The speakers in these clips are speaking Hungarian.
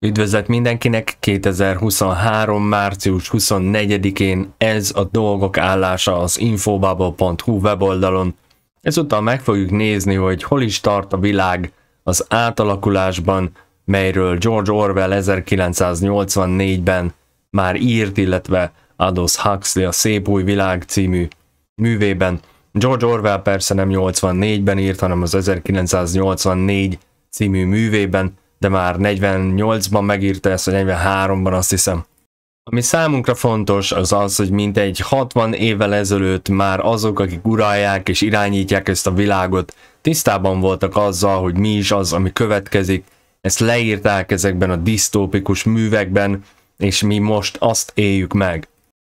Üdvözlet mindenkinek! 2023. március 24-én ez a dolgok állása az infobubble.hu weboldalon. Ezúttal meg fogjuk nézni, hogy hol is tart a világ az átalakulásban, melyről George Orwell 1984-ben már írt, illetve Aldous Huxley a Szép új világ című művében. George Orwell persze nem 84-ben írt, hanem az 1984 című művében, de már 48-ban megírta ezt, vagy 43-ban azt hiszem. Ami számunkra fontos, az az, hogy mintegy 60 évvel ezelőtt már azok, akik uralják és irányítják ezt a világot, tisztában voltak azzal, hogy mi is az, ami következik, ezt leírták ezekben a disztópikus művekben, és mi most azt éljük meg.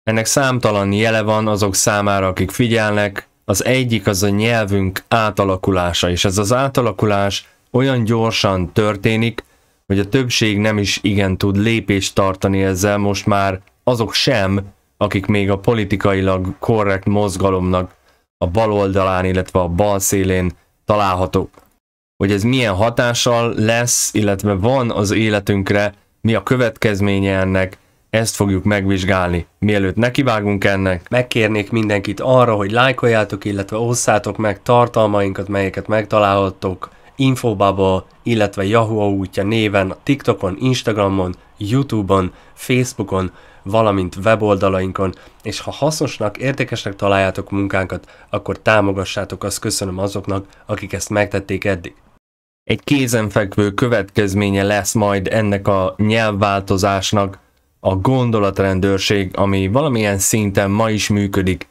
Ennek számtalan jele van azok számára, akik figyelnek, az egyik az a nyelvünk átalakulása, és ez az átalakulás olyan gyorsan történik, hogy a többség nem is igen tud lépést tartani ezzel most már azok sem, akik még a politikailag korrekt mozgalomnak a bal oldalán, illetve a bal szélén találhatók. Hogy ez milyen hatással lesz, illetve van az életünkre, mi a következménye ennek, ezt fogjuk megvizsgálni. Mielőtt nekivágunk ennek, megkérnék mindenkit arra, hogy lájkoljátok, illetve osszátok meg tartalmainkat, melyeket megtalálhattok Infobubble, illetve Yahoo útja néven, TikTokon, Instagramon, Youtube-on, Facebookon, valamint weboldalainkon, és ha hasznosnak, értékesnek találjátok munkánkat, akkor támogassátok, azt köszönöm azoknak, akik ezt megtették eddig. Egy kézenfekvő következménye lesz majd ennek a nyelvváltozásnak a gondolatrendőrség, ami valamilyen szinten ma is működik.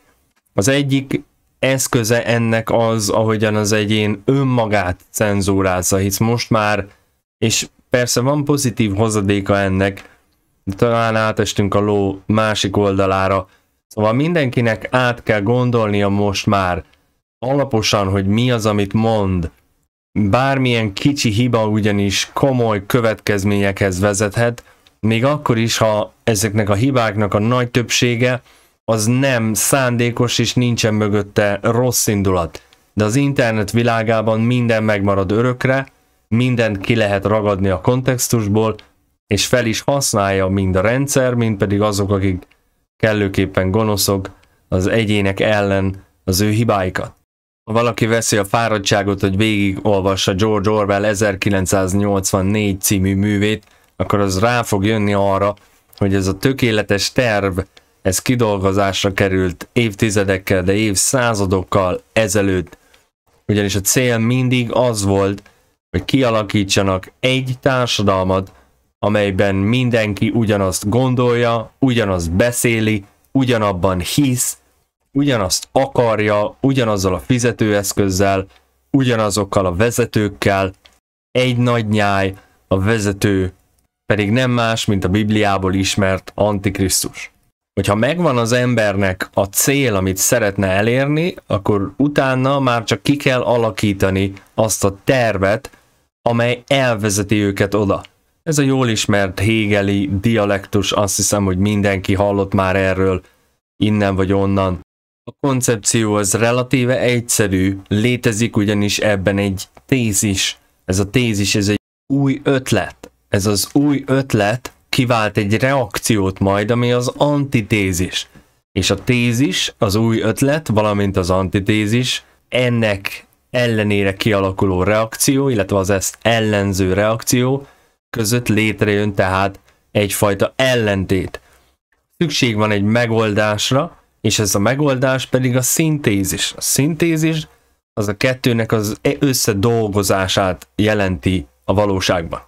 Az egyik eszköze ennek az, ahogyan az egyén önmagát cenzúrázza, hisz most már, és persze van pozitív hozadéka ennek, de talán átestünk a ló másik oldalára, szóval mindenkinek át kell gondolnia most már alaposan, hogy mi az, amit mond, bármilyen kicsi hiba ugyanis komoly következményekhez vezethet, még akkor is, ha ezeknek a hibáknak a nagy többsége az nem szándékos és nincsen mögötte rossz indulat. De az internet világában minden megmarad örökre, mindent ki lehet ragadni a kontextusból, és fel is használja mind a rendszer, mind pedig azok, akik kellőképpen gonoszok az egyének ellen az ő hibáikat. Ha valaki veszi a fáradtságot, hogy végigolvassa George Orwell 1984 című művét, akkor az rá fog jönni arra, hogy ez a tökéletes terv ez kidolgozásra került évtizedekkel, de évszázadokkal ezelőtt. Ugyanis a cél mindig az volt, hogy kialakítsanak egy társadalmat, amelyben mindenki ugyanazt gondolja, ugyanazt beszéli, ugyanabban hisz, ugyanazt akarja, ugyanazzal a fizetőeszközzel, ugyanazokkal a vezetőkkel, egy nagy nyáj, a vezető pedig nem más, mint a Bibliából ismert Antikrisztus hogyha megvan az embernek a cél, amit szeretne elérni, akkor utána már csak ki kell alakítani azt a tervet, amely elvezeti őket oda. Ez a jól ismert hégeli dialektus, azt hiszem, hogy mindenki hallott már erről, innen vagy onnan. A koncepció az relatíve egyszerű, létezik ugyanis ebben egy tézis. Ez a tézis, ez egy új ötlet. Ez az új ötlet kivált egy reakciót majd, ami az antitézis. És a tézis, az új ötlet, valamint az antitézis, ennek ellenére kialakuló reakció, illetve az ezt ellenző reakció között létrejön tehát egyfajta ellentét. Szükség van egy megoldásra, és ez a megoldás pedig a szintézis. A szintézis az a kettőnek az összedolgozását jelenti a valóságban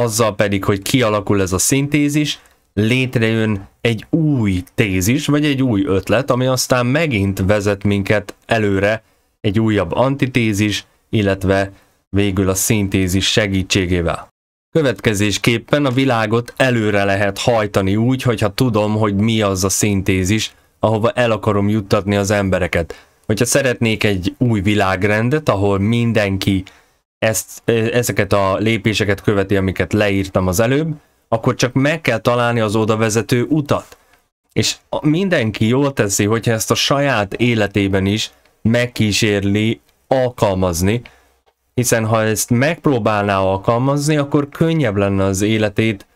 azzal pedig, hogy kialakul ez a szintézis, létrejön egy új tézis, vagy egy új ötlet, ami aztán megint vezet minket előre egy újabb antitézis, illetve végül a szintézis segítségével. Következésképpen a világot előre lehet hajtani úgy, hogyha tudom, hogy mi az a szintézis, ahova el akarom juttatni az embereket. Hogyha szeretnék egy új világrendet, ahol mindenki ezt, ezeket a lépéseket követi, amiket leírtam az előbb, akkor csak meg kell találni az oda vezető utat. És mindenki jól teszi, hogyha ezt a saját életében is megkísérli alkalmazni, hiszen ha ezt megpróbálná alkalmazni, akkor könnyebb lenne az életét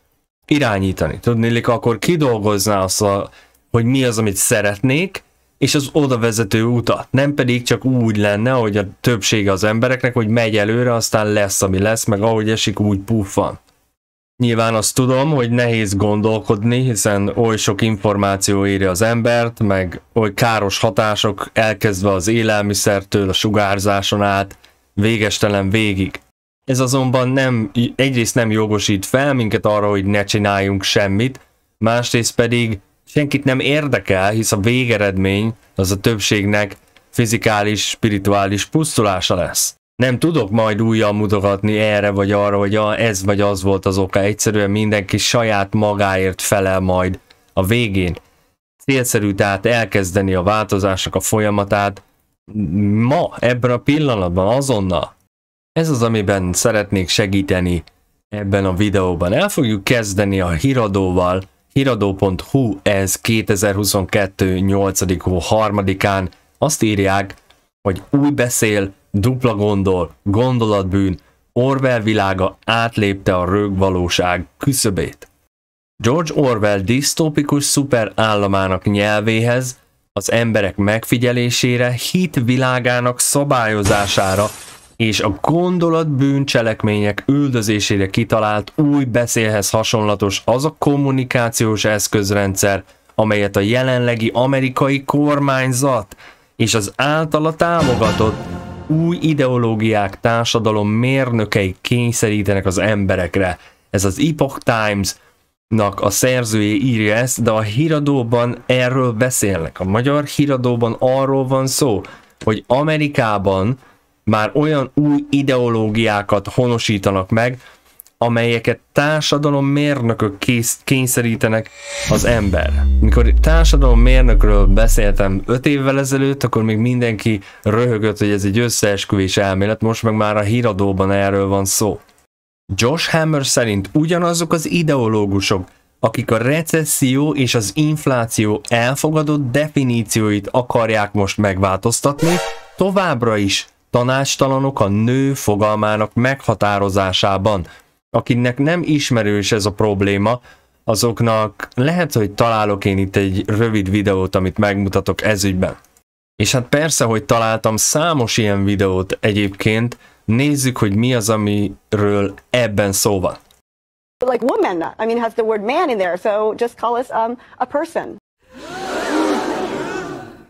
irányítani. Tudnélik, akkor kidolgozná azt, a, hogy mi az, amit szeretnék, és az oda vezető utat, nem pedig csak úgy lenne, hogy a többsége az embereknek, hogy megy előre, aztán lesz, ami lesz, meg ahogy esik, úgy puffan. Nyilván azt tudom, hogy nehéz gondolkodni, hiszen oly sok információ éri az embert, meg oly káros hatások elkezdve az élelmiszertől, a sugárzáson át, végestelen végig. Ez azonban nem, egyrészt nem jogosít fel minket arra, hogy ne csináljunk semmit, másrészt pedig senkit nem érdekel, hisz a végeredmény az a többségnek fizikális, spirituális pusztulása lesz. Nem tudok majd újjal mutogatni erre vagy arra, hogy a, ez vagy az volt az oka. Egyszerűen mindenki saját magáért felel majd a végén. Célszerű tehát elkezdeni a változásnak a folyamatát ma, ebben a pillanatban, azonnal. Ez az, amiben szeretnék segíteni ebben a videóban. El fogjuk kezdeni a híradóval, Híradó.hu ez 2022. 8. hó 3-án azt írják, hogy új beszél, dupla gondol, gondolatbűn, Orwell világa átlépte a rögvalóság valóság küszöbét. George Orwell disztópikus szuperállamának nyelvéhez, az emberek megfigyelésére, hit világának szabályozására és a gondolat bűncselekmények üldözésére kitalált új beszélhez hasonlatos az a kommunikációs eszközrendszer, amelyet a jelenlegi amerikai kormányzat és az általa támogatott új ideológiák társadalom mérnökei kényszerítenek az emberekre. Ez az Epoch Times nak a szerzője írja ezt, de a híradóban erről beszélnek. A magyar híradóban arról van szó, hogy Amerikában már olyan új ideológiákat honosítanak meg, amelyeket társadalom mérnökök kész, kényszerítenek az ember. Mikor társadalom mérnökről beszéltem 5 évvel ezelőtt, akkor még mindenki röhögött, hogy ez egy összeesküvés elmélet, most meg már a híradóban erről van szó. Josh Hammer szerint ugyanazok az ideológusok, akik a recesszió és az infláció elfogadott definícióit akarják most megváltoztatni, továbbra is tanástalanok a nő fogalmának meghatározásában. Akinek nem ismerős ez a probléma, azoknak lehet, hogy találok én itt egy rövid videót, amit megmutatok ezügyben. És hát persze, hogy találtam számos ilyen videót egyébként, nézzük, hogy mi az, amiről ebben szó van. Like woman, I mean, has the word man in there, so just call us um, a person.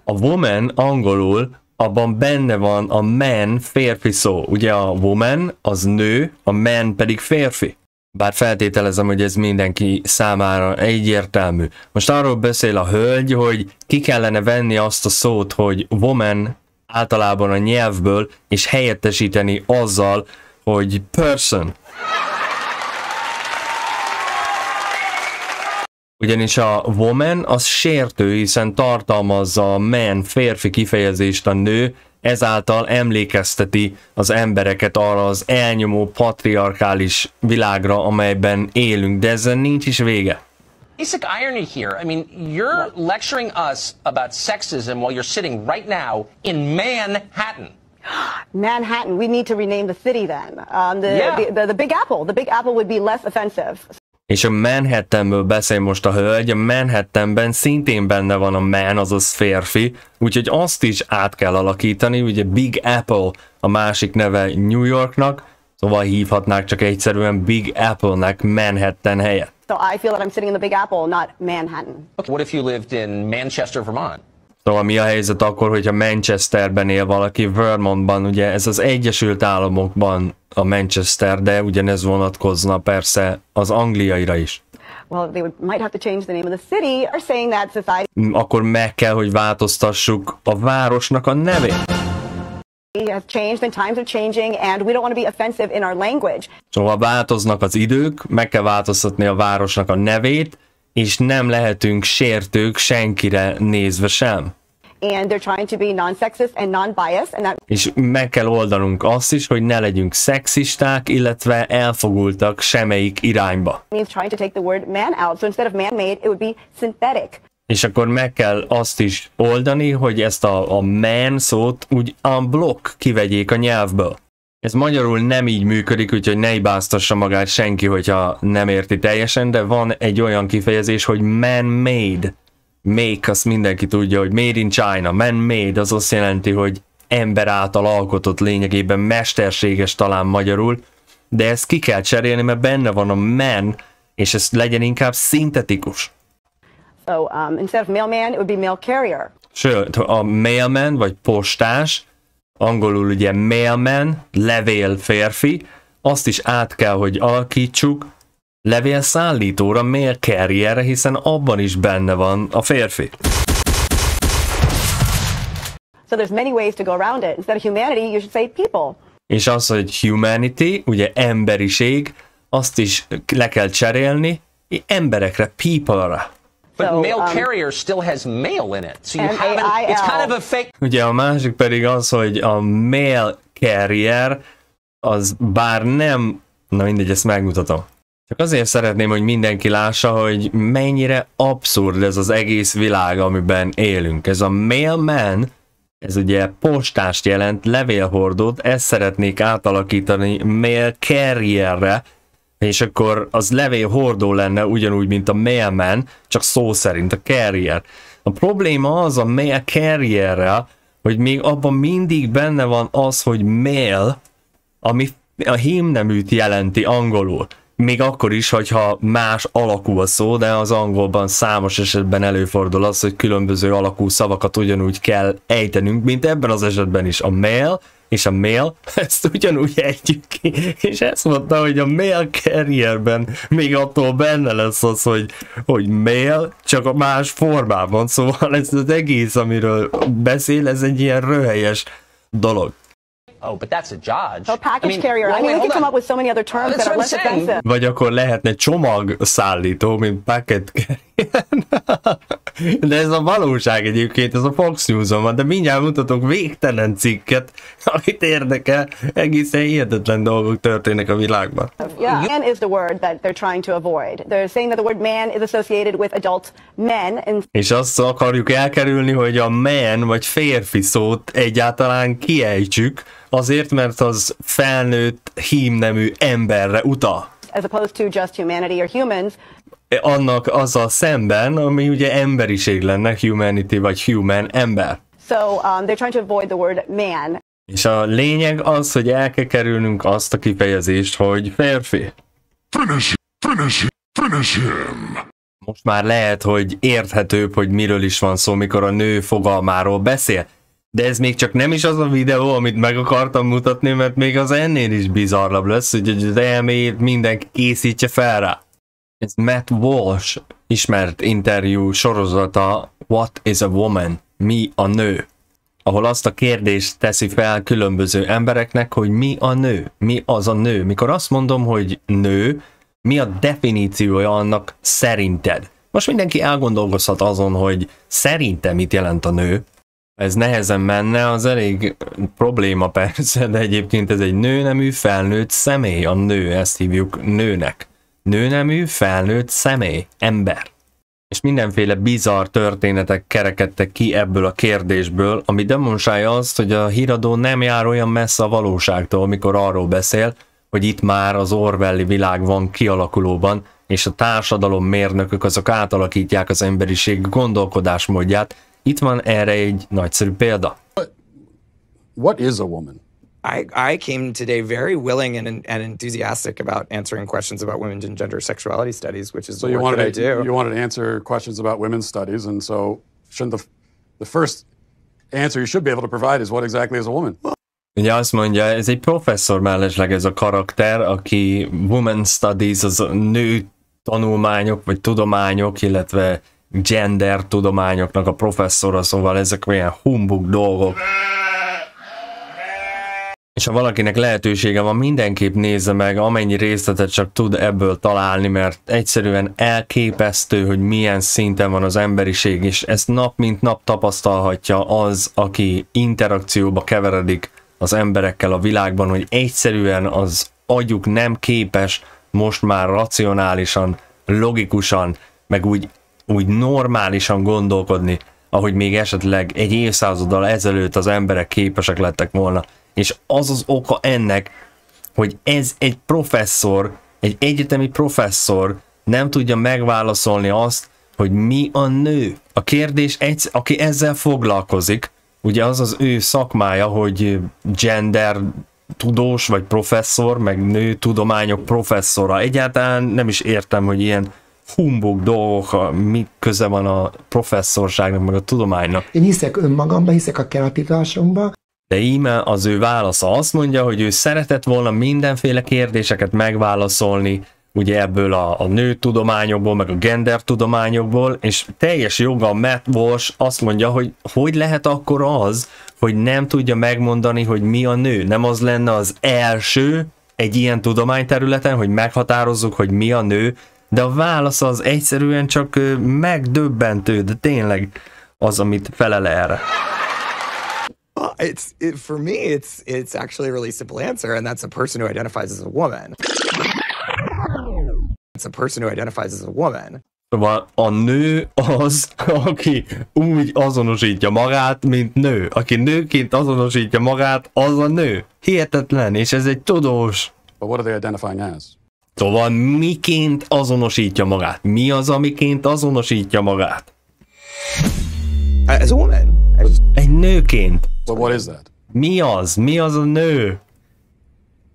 A woman angolul abban benne van a man férfi szó. Ugye a woman az nő, a man pedig férfi. Bár feltételezem, hogy ez mindenki számára egyértelmű. Most arról beszél a hölgy, hogy ki kellene venni azt a szót, hogy woman általában a nyelvből, és helyettesíteni azzal, hogy person. Ugyanis a woman az sértő, hiszen tartalmazza a man férfi kifejezést a nő, ezáltal emlékezteti az embereket arra az elnyomó patriarkális világra, amelyben élünk, de ezen nincs is vége. Basic irony here. I mean, you're lecturing us about sexism while you're sitting right now in Manhattan. Manhattan, we need to rename the city then. Um, the, yeah. the, the, the Big Apple. The Big Apple would be less offensive és a Manhattanből beszél most a hölgy, a Manhattanben szintén benne van a man, azaz férfi, úgyhogy azt is át kell alakítani, ugye Big Apple a másik neve New Yorknak, szóval hívhatnák csak egyszerűen Big Apple-nek Manhattan helyett. So I feel that I'm sitting in the Big Apple, not Manhattan. Okay. What if you lived in Manchester, Vermont? Szóval mi a helyzet akkor, hogyha Manchesterben él valaki, Vermontban, ugye ez az Egyesült Államokban a Manchester, de ugyanez vonatkozna persze az angliaira is. Akkor meg kell, hogy változtassuk a városnak a nevét. Szóval változnak az idők, meg kell változtatni a városnak a nevét, és nem lehetünk sértők senkire nézve sem. And they're trying to be non-sexist and non-biased. And that... És meg kell oldanunk azt is, hogy ne legyünk szexisták, illetve elfogultak semmelyik irányba. Means trying to take the word man out, so instead of man-made, it would be synthetic. És akkor meg kell azt is oldani, hogy ezt a, a man szót úgy unblock kivegyék a nyelvből ez magyarul nem így működik, úgyhogy ne ibáztassa magát senki, hogyha nem érti teljesen, de van egy olyan kifejezés, hogy man-made. Make, azt mindenki tudja, hogy made in China. Man-made az azt jelenti, hogy ember által alkotott lényegében mesterséges talán magyarul, de ezt ki kell cserélni, mert benne van a man, és ez legyen inkább szintetikus. So, um, instead of mailman, it would be mail carrier. Sőt, a mailman vagy postás, angolul ugye mailman, levél férfi, azt is át kell, hogy alakítsuk levél szállítóra, mail carrierre, hiszen abban is benne van a férfi. So there's many ways to go around it. Instead of humanity, you should say people. És az, hogy humanity, ugye emberiség, azt is le kell cserélni emberekre, people-ra. So, mail um, carrier still has mail in it. So you have it's kind of a fake. Ugye a másik pedig az, hogy a mail carrier az bár nem, na mindegy, ezt megmutatom. Csak azért szeretném, hogy mindenki lássa, hogy mennyire abszurd ez az egész világ, amiben élünk. Ez a mailman, ez ugye postást jelent, levélhordót, ezt szeretnék átalakítani mail carrierre, és akkor az levél hordó lenne ugyanúgy, mint a mailman, csak szó szerint, a carrier. A probléma az a mail carrierrel, hogy még abban mindig benne van az, hogy mail, ami a hímneműt jelenti angolul. Még akkor is, hogyha más alakú a szó, de az angolban számos esetben előfordul az, hogy különböző alakú szavakat ugyanúgy kell ejtenünk, mint ebben az esetben is. A mail és a mail, ezt ugyanúgy együk ki, és ezt mondta, hogy a mail carrierben még attól benne lesz az, hogy, hogy mail, csak a más formában, szóval ez az egész, amiről beszél, ez egy ilyen röhelyes dolog. Oh, but that's a judge. A package I mean, carrier. Well, I mean, we can come up with so many other terms that are less offensive. Vagy akkor lehetne csomagszállító, mint packet carrier. De ez a valóság egyébként, ez a Fox News-on van, de mindjárt mutatok végtelen cikket, amit érdekel, egészen hihetetlen dolgok történnek a világban. Yeah, man is the word that they're trying to avoid. They're saying that the word man is associated with adult men. And... És azt akarjuk elkerülni, hogy a man vagy férfi szót egyáltalán kiejtsük, azért, mert az felnőtt hímnemű emberre utal. as opposed to just humanity or humans, annak a szemben, ami ugye emberiség lenne, humanity vagy human ember. So um, they're trying to avoid the word man. És a lényeg az, hogy el kell kerülnünk azt a kifejezést, hogy férfi. Finish, finish, finish him. Most már lehet, hogy érthetőbb, hogy miről is van szó, mikor a nő fogalmáról beszél. De ez még csak nem is az a videó, amit meg akartam mutatni, mert még az ennél is bizarrabb lesz, hogy az elméjét mindenki készítse fel rá ez Matt Walsh ismert interjú sorozata What is a Woman? Mi a nő? ahol azt a kérdést teszi fel különböző embereknek, hogy mi a nő, mi az a nő. Mikor azt mondom, hogy nő, mi a definíciója annak szerinted? Most mindenki elgondolkozhat azon, hogy szerintem mit jelent a nő. Ez nehezen menne, az elég probléma persze, de egyébként ez egy nőnemű felnőtt személy, a nő, ezt hívjuk nőnek nőnemű, felnőtt személy, ember. És mindenféle bizarr történetek kerekedtek ki ebből a kérdésből, ami demonstrálja azt, hogy a híradó nem jár olyan messze a valóságtól, amikor arról beszél, hogy itt már az Orwelli világ van kialakulóban, és a társadalom mérnökök azok átalakítják az emberiség gondolkodásmódját. Itt van erre egy nagyszerű példa. What is a woman? I, I came today very willing and, and enthusiastic about answering questions about women's and gender sexuality studies, which is so you wanted to, I do. You wanted to answer questions about women's studies, and so shouldn't the, the first answer you should be able to provide is what exactly is a woman? Ugye azt mondja, ez egy professzor mellesleg ez a karakter, aki women studies, az nő tanulmányok, vagy tudományok, illetve gender tudományoknak a professzora, szóval ezek olyan humbug dolgok. és ha valakinek lehetősége van, mindenképp nézze meg, amennyi részletet csak tud ebből találni, mert egyszerűen elképesztő, hogy milyen szinten van az emberiség, és ezt nap mint nap tapasztalhatja az, aki interakcióba keveredik az emberekkel a világban, hogy egyszerűen az agyuk nem képes most már racionálisan, logikusan, meg úgy, úgy normálisan gondolkodni, ahogy még esetleg egy évszázaddal ezelőtt az emberek képesek lettek volna és az az oka ennek, hogy ez egy professzor, egy egyetemi professzor nem tudja megválaszolni azt, hogy mi a nő. A kérdés, egy, aki ezzel foglalkozik, ugye az az ő szakmája, hogy gender tudós vagy professzor, meg nő tudományok professzora. Egyáltalán nem is értem, hogy ilyen humbug dolgok, mi köze van a professzorságnak, meg a tudománynak. Én hiszek önmagamban, hiszek a kreativitásomba, de íme az ő válasza azt mondja, hogy ő szeretett volna mindenféle kérdéseket megválaszolni, ugye ebből a, a nőtudományokból, meg a gender tudományokból, és teljes joga Matt Walsh azt mondja, hogy hogy lehet akkor az, hogy nem tudja megmondani, hogy mi a nő. Nem az lenne az első egy ilyen tudományterületen, hogy meghatározzuk, hogy mi a nő, de a válasz az egyszerűen csak megdöbbentő, de tényleg az, amit felel erre. Well, it's it, for me, it's it's actually a really simple answer, and that's a person who identifies as a woman. It's a person who identifies as a woman. Szóval a nő az, aki úgy azonosítja magát, mint nő. Aki nőként azonosítja magát, az a nő. Hihetetlen, és ez egy tudós. But what are they identifying as? Szóval miként azonosítja magát? Mi az, amiként azonosítja magát? Hát ez woman? Ez... Egy nőként. So szóval what is that? Mi az? Mi az a nő?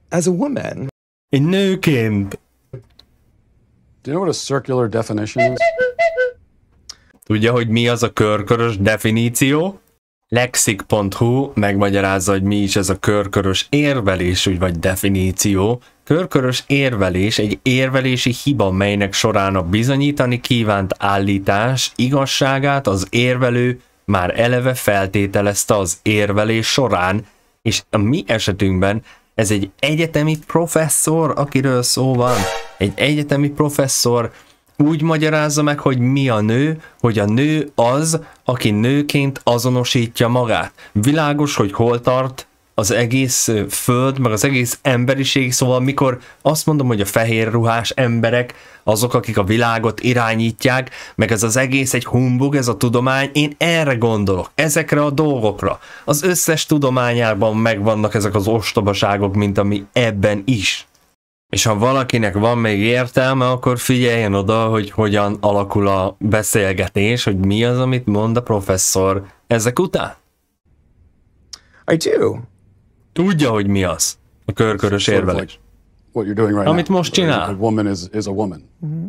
As a woman. Egy nőként. Do you know what a circular definition is? Tudja, hogy mi az a körkörös definíció? Lexic.hu megmagyarázza, hogy mi is ez a körkörös érvelés, úgy vagy definíció. Körkörös érvelés egy érvelési hiba, melynek során a bizonyítani kívánt állítás igazságát az érvelő már eleve feltételezte az érvelés során, és a mi esetünkben ez egy egyetemi professzor, akiről szó van. Egy egyetemi professzor, úgy magyarázza meg, hogy mi a nő, hogy a nő az, aki nőként azonosítja magát. Világos, hogy hol tart az egész föld, meg az egész emberiség, szóval mikor azt mondom, hogy a fehér ruhás emberek azok, akik a világot irányítják, meg ez az egész egy humbug, ez a tudomány, én erre gondolok, ezekre a dolgokra. Az összes tudományában megvannak ezek az ostobaságok, mint ami ebben is. És ha valakinek van még értelme, akkor figyeljen oda, hogy hogyan alakul a beszélgetés, hogy mi az, amit mond a professzor ezek után. I do. Tudja, hogy mi az a körkörös érvelés. What you're doing right Amit most csinál. A woman is, is a woman. Mm-hmm.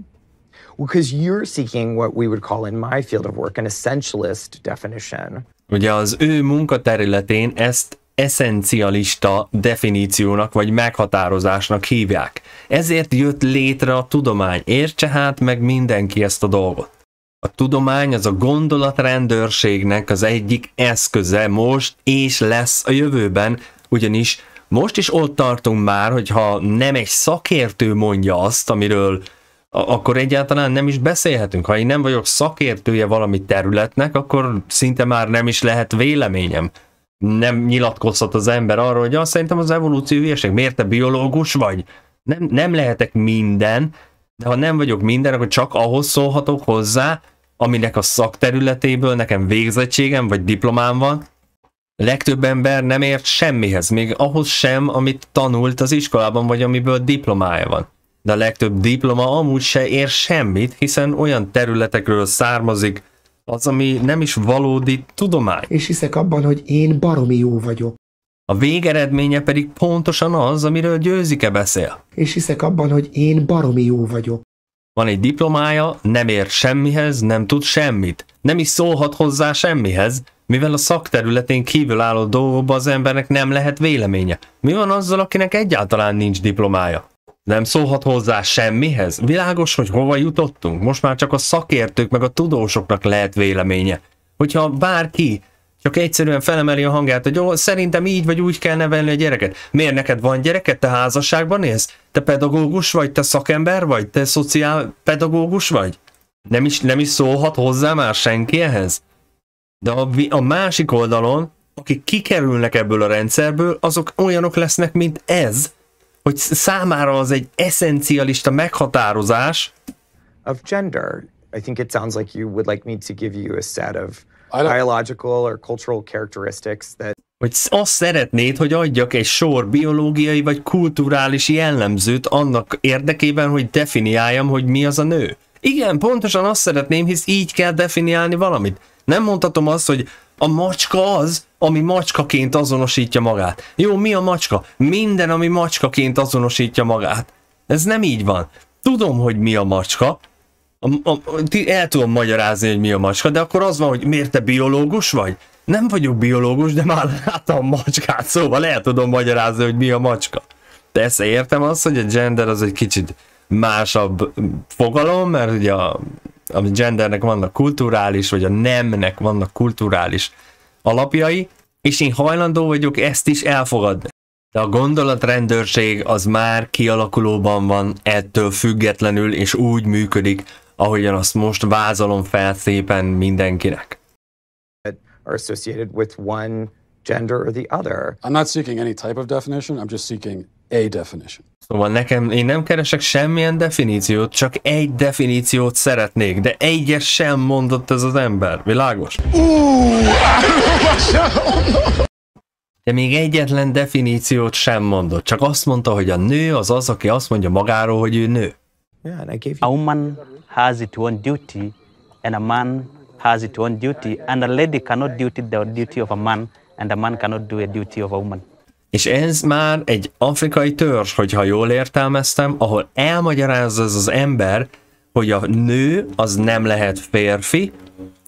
because you're seeking what we would call in my field of work an essentialist definition. Ugye az ő munkaterületén ezt eszencialista definíciónak vagy meghatározásnak hívják. Ezért jött létre a tudomány, értse hát meg mindenki ezt a dolgot. A tudomány az a gondolatrendőrségnek az egyik eszköze most és lesz a jövőben, ugyanis most is ott tartunk már, hogyha nem egy szakértő mondja azt, amiről akkor egyáltalán nem is beszélhetünk. Ha én nem vagyok szakértője valami területnek, akkor szinte már nem is lehet véleményem nem nyilatkozhat az ember arról, hogy azt szerintem az evolúció hülyeség, miért te biológus vagy? Nem, nem lehetek minden, de ha nem vagyok minden, akkor csak ahhoz szólhatok hozzá, aminek a szakterületéből nekem végzettségem vagy diplomám van. Legtöbb ember nem ért semmihez, még ahhoz sem, amit tanult az iskolában, vagy amiből diplomája van. De a legtöbb diploma amúgy se ér semmit, hiszen olyan területekről származik, az, ami nem is valódi tudomány. És hiszek abban, hogy én baromi jó vagyok. A végeredménye pedig pontosan az, amiről Győzike beszél. És hiszek abban, hogy én baromi jó vagyok. Van egy diplomája, nem ér semmihez, nem tud semmit. Nem is szólhat hozzá semmihez, mivel a szakterületén kívül álló dolgokban az embernek nem lehet véleménye. Mi van azzal, akinek egyáltalán nincs diplomája? nem szólhat hozzá semmihez. Világos, hogy hova jutottunk? Most már csak a szakértők meg a tudósoknak lehet véleménye. Hogyha bárki csak egyszerűen felemeli a hangját, hogy ó, szerintem így vagy úgy kell nevelni a gyereket. Miért neked van gyereket? Te házasságban élsz? Te pedagógus vagy? Te szakember vagy? Te szociálpedagógus vagy? Nem is, nem is szólhat hozzá már senki ehhez? De a, a másik oldalon, akik kikerülnek ebből a rendszerből, azok olyanok lesznek, mint ez, hogy számára az egy eszencialista meghatározás. Of gender. I think it sounds like you would like me to give you a set of biological or cultural characteristics that hogy azt szeretnéd, hogy adjak egy sor biológiai vagy kulturális jellemzőt annak érdekében, hogy definiáljam, hogy mi az a nő. Igen, pontosan azt szeretném, hisz így kell definiálni valamit. Nem mondhatom azt, hogy a macska az, ami macskaként azonosítja magát. Jó, mi a macska? Minden, ami macskaként azonosítja magát. Ez nem így van. Tudom, hogy mi a macska. A, a, el tudom magyarázni, hogy mi a macska, de akkor az van, hogy miért te biológus vagy? Nem vagyok biológus, de már láttam macskát, szóval el tudom magyarázni, hogy mi a macska. De ezt értem azt, hogy a gender az egy kicsit másabb fogalom, mert ugye a a gendernek vannak kulturális, vagy a nemnek vannak kulturális alapjai, és én hajlandó vagyok ezt is elfogadni. De a gondolatrendőrség az már kialakulóban van ettől függetlenül, és úgy működik, ahogyan azt most vázolom fel szépen mindenkinek. Are associated with one gender or the other. I'm not seeking any type of definition, I'm just seeking a definition. Szóval nekem, én nem keresek semmilyen definíciót, csak egy definíciót szeretnék, de egyet sem mondott ez az ember, világos? De még egyetlen definíciót sem mondott, csak azt mondta, hogy a nő az az, aki azt mondja magáról, hogy ő nő. A woman has its own duty, and a man has its own duty, and a lady cannot duty the duty of a man, and a man cannot do a duty of a woman. És ez már egy afrikai törzs, hogyha jól értelmeztem, ahol elmagyarázza ez az ember, hogy a nő az nem lehet férfi,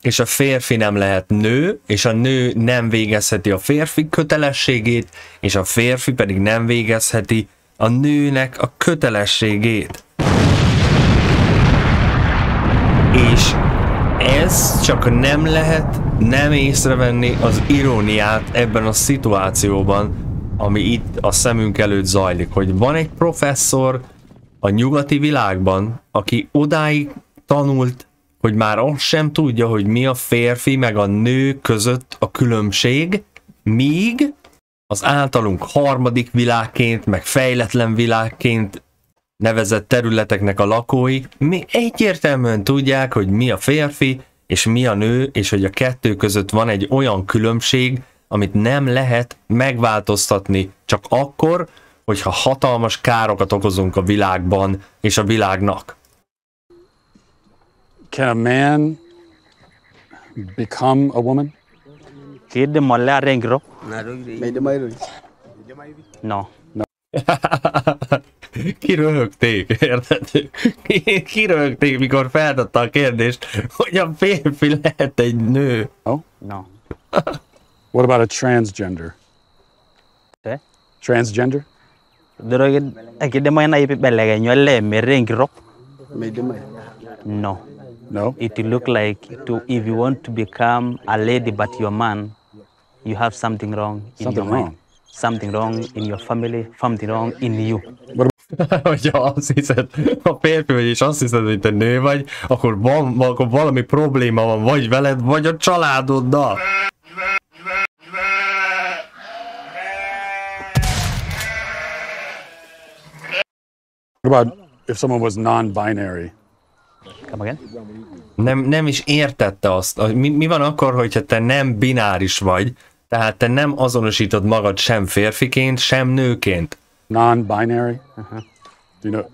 és a férfi nem lehet nő, és a nő nem végezheti a férfi kötelességét, és a férfi pedig nem végezheti a nőnek a kötelességét. És ez csak nem lehet nem észrevenni az iróniát ebben a szituációban, ami itt a szemünk előtt zajlik, hogy van egy professzor a nyugati világban, aki odáig tanult, hogy már azt sem tudja, hogy mi a férfi meg a nő között a különbség, míg az általunk harmadik világként, meg fejletlen világként nevezett területeknek a lakói mi egyértelműen tudják, hogy mi a férfi és mi a nő, és hogy a kettő között van egy olyan különbség, amit nem lehet megváltoztatni csak akkor, hogyha hatalmas károkat okozunk a világban és a világnak. Can a man become a woman? Kérde malla rengro? No. no. Kiröhögték, érted? Kiröhögték, mikor feltette a kérdést, hogy a férfi lehet egy nő. Oh? No. What about a transgender? Eh? Transgender? Dorokin akidimai nai pibelekenya olee metaa enkitok. Meidimayu. No. No. It look like to, if you want to become a lady but you're a man, you have something wrong in something your wrong. mind. Something wrong in your family, something wrong in you. Hogyha azt hiszed, ha férfi vagy és azt hiszed, hogy te nő vagy, akkor, van, akkor valami probléma van vagy veled, vagy a családoddal. about if someone was non-binary? Come again? Nem, nem is értette azt. Mi, mi van akkor, hogyha te nem bináris vagy, tehát te nem azonosítod magad sem férfiként, sem nőként. Non-binary? Uh-huh. Do you know,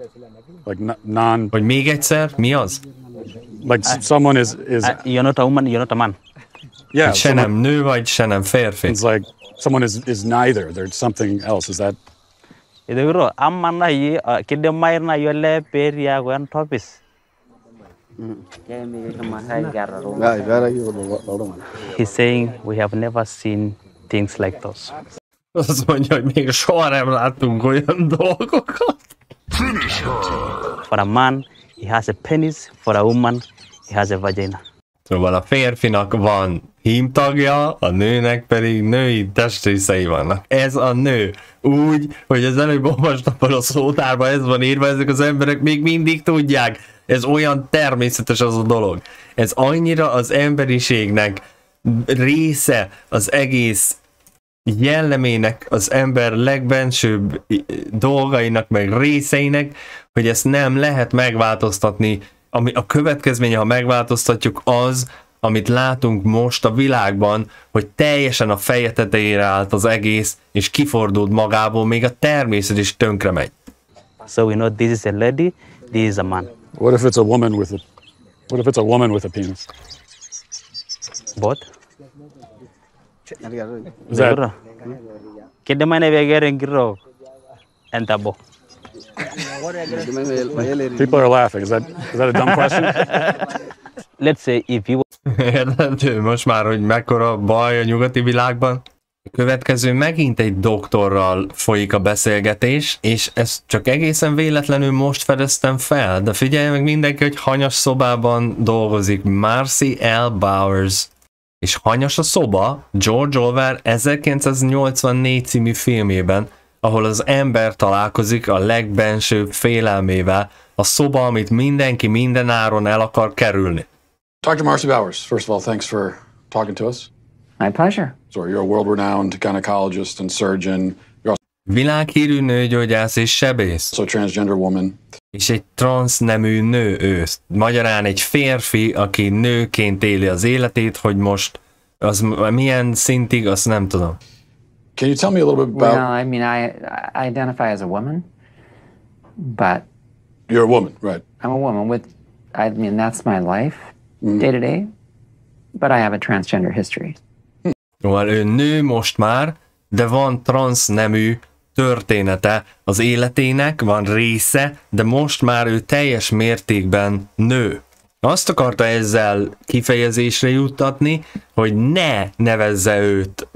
like non... Vagy még egyszer, mi az? Like someone is... is... Uh, you're not a woman, you're not a man. Yeah, se someone... nem nő vagy, se nem férfi. It's like someone is, is neither, there's something else. Is that Ejokito ama naai kidimayu naai olee peetii aaku entopis mm, He's saying we have never seen things like those. For a man, he has a penis, for a woman, he has a vagina. Szóval a férfinak van hímtagja, a nőnek pedig női testrészei vannak. Ez a nő úgy, hogy ez nem egy a szótárban ez van írva, ezek az emberek még mindig tudják. Ez olyan természetes az a dolog. Ez annyira az emberiségnek része az egész jellemének, az ember legbensőbb dolgainak, meg részeinek, hogy ezt nem lehet megváltoztatni. Ami a következménye, ha megváltoztatjuk, az, amit látunk most a világban, hogy teljesen a feje tetejére állt az egész, és kifordult magából, még a természet is tönkre megy. So we know this is a lady, this is a man. What if it's a woman with a, what if it's a woman with a penis? What? Is that? Kedemane vegeren gro, entabo. People are laughing. Is that, is that a dumb question? Let's say if you Érted? Most már, hogy mekkora baj a nyugati világban. A következő megint egy doktorral folyik a beszélgetés, és ezt csak egészen véletlenül most fedeztem fel, de figyelj meg mindenki, hogy hanyas szobában dolgozik Marcy L. Bowers. És hanyas a szoba George Orwell 1984 című filmében, ahol az ember találkozik a legbensőbb félelmével, a szoba, amit mindenki minden áron el akar kerülni. Dr. Marcy Bowers, first of all, thanks for talking to us. My pleasure. So you're a world-renowned gynecologist and surgeon. Világhírű nőgyógyász és sebész. So transgender woman. És egy transznemű nő ő. Magyarán egy férfi, aki nőként éli az életét, hogy most az milyen szintig, azt nem tudom. Can you tell me a little bit about... Well, I mean, I, I identify as a woman, but... You're a woman, right. I'm a woman with... I mean, that's my life day to day, but I have a transgender history. Szóval ő nő most már, de van transznemű története az életének, van része, de most már ő teljes mértékben nő. Azt akarta ezzel kifejezésre juttatni, hogy ne nevezze őt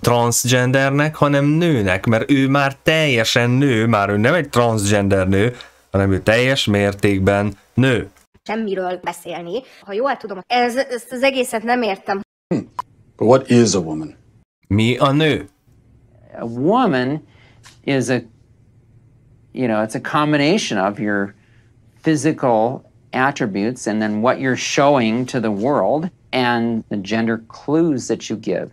transgendernek, hanem nőnek, mert ő már teljesen nő, már ő nem egy transgender nő, hanem ő teljes mértékben nő. semmiről beszélni. Ha jól tudom, ez, ezt az egészet nem értem. Hmm. But what is a woman? Mi a nő? A woman is a, you know, it's a combination of your physical attributes and then what you're showing to the world and the gender clues that you give.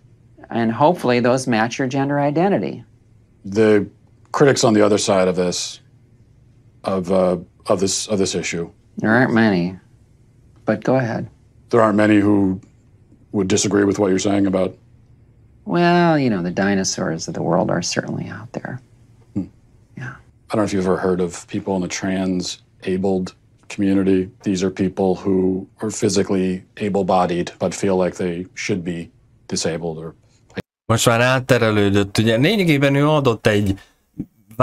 And hopefully those match your gender identity. The critics on the other side of this, of, uh, of, this, of this issue, there aren't many, but go ahead. There aren't many who would disagree with what you're saying about. Well, you know, the dinosaurs of the world are certainly out there. Hmm. Yeah. I don't know if you've ever heard of people in the trans abled community. These are people who are physically able bodied, but feel like they should be disabled or most már átterelődött, ugye lényegében ő adott egy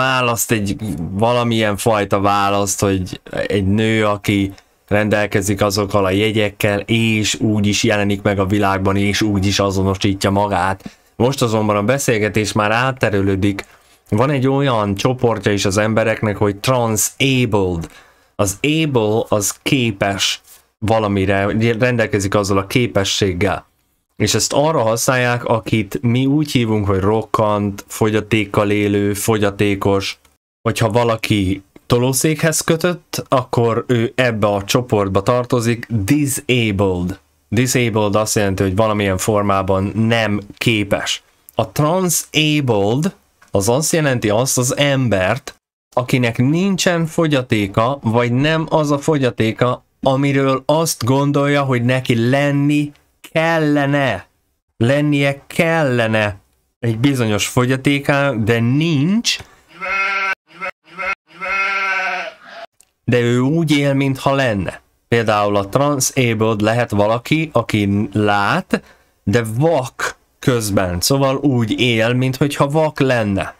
választ, egy valamilyen fajta választ, hogy egy nő, aki rendelkezik azokkal a jegyekkel, és úgy is jelenik meg a világban, és úgy is azonosítja magát. Most azonban a beszélgetés már átterülődik. Van egy olyan csoportja is az embereknek, hogy transabled, Az able az képes valamire, rendelkezik azzal a képességgel és ezt arra használják, akit mi úgy hívunk, hogy rokkant, fogyatékkal élő, fogyatékos, hogyha valaki tolószékhez kötött, akkor ő ebbe a csoportba tartozik, disabled. Disabled azt jelenti, hogy valamilyen formában nem képes. A transabled az azt jelenti azt az embert, akinek nincsen fogyatéka, vagy nem az a fogyatéka, amiről azt gondolja, hogy neki lenni kellene, lennie kellene egy bizonyos fogyatékán, de nincs. De ő úgy él, mintha lenne. Például a transabled lehet valaki, aki lát, de vak közben. Szóval úgy él, mintha vak lenne.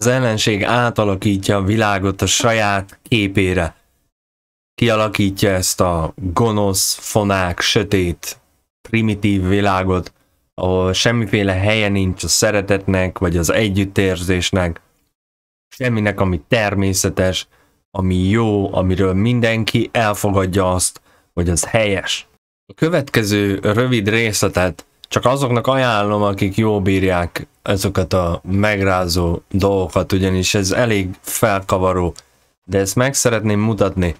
Az ellenség átalakítja a világot a saját képére kialakítja ezt a gonosz, fonák, sötét, primitív világot, ahol semmiféle helye nincs a szeretetnek, vagy az együttérzésnek, semminek, ami természetes, ami jó, amiről mindenki elfogadja azt, hogy az helyes. A következő rövid részletet csak azoknak ajánlom, akik jó bírják ezeket a megrázó dolgokat, ugyanis ez elég felkavaró, de ezt meg szeretném mutatni.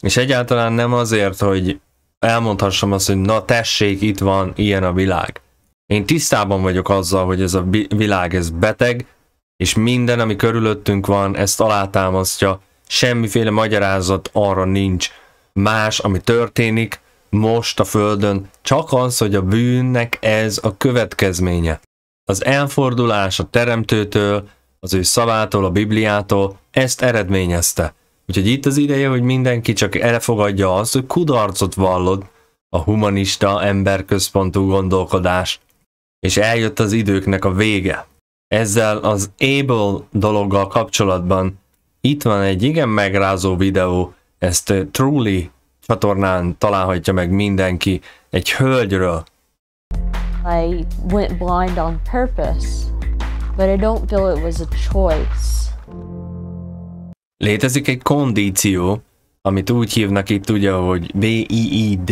És egyáltalán nem azért, hogy elmondhassam azt, hogy na tessék, itt van, ilyen a világ. Én tisztában vagyok azzal, hogy ez a világ ez beteg, és minden, ami körülöttünk van, ezt alátámasztja, semmiféle magyarázat arra nincs. Más, ami történik most a Földön, csak az, hogy a bűnnek ez a következménye. Az elfordulás a Teremtőtől, az ő szavától, a Bibliától ezt eredményezte. Úgyhogy itt az ideje, hogy mindenki csak elfogadja azt, hogy kudarcot vallod a humanista, emberközpontú gondolkodás, és eljött az időknek a vége. Ezzel az Able dologgal kapcsolatban itt van egy igen megrázó videó, ezt Truly csatornán találhatja meg mindenki, egy hölgyről. I went blind on purpose, but I don't feel it was a choice. Létezik egy kondíció, amit úgy hívnak itt ugye, hogy BIID,